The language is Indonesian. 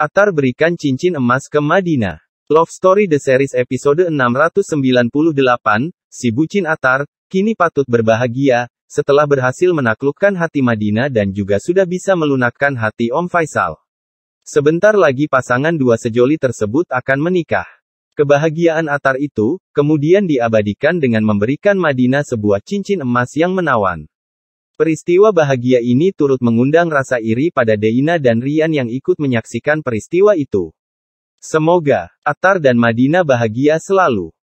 Atar berikan cincin emas ke Madinah. Love Story The Series episode 698, si bucin Atar, kini patut berbahagia, setelah berhasil menaklukkan hati Madinah dan juga sudah bisa melunakkan hati Om Faisal. Sebentar lagi pasangan dua sejoli tersebut akan menikah. Kebahagiaan Atar itu, kemudian diabadikan dengan memberikan Madinah sebuah cincin emas yang menawan. Peristiwa bahagia ini turut mengundang rasa iri pada Deina dan Rian yang ikut menyaksikan peristiwa itu. Semoga Atar dan Madina bahagia selalu.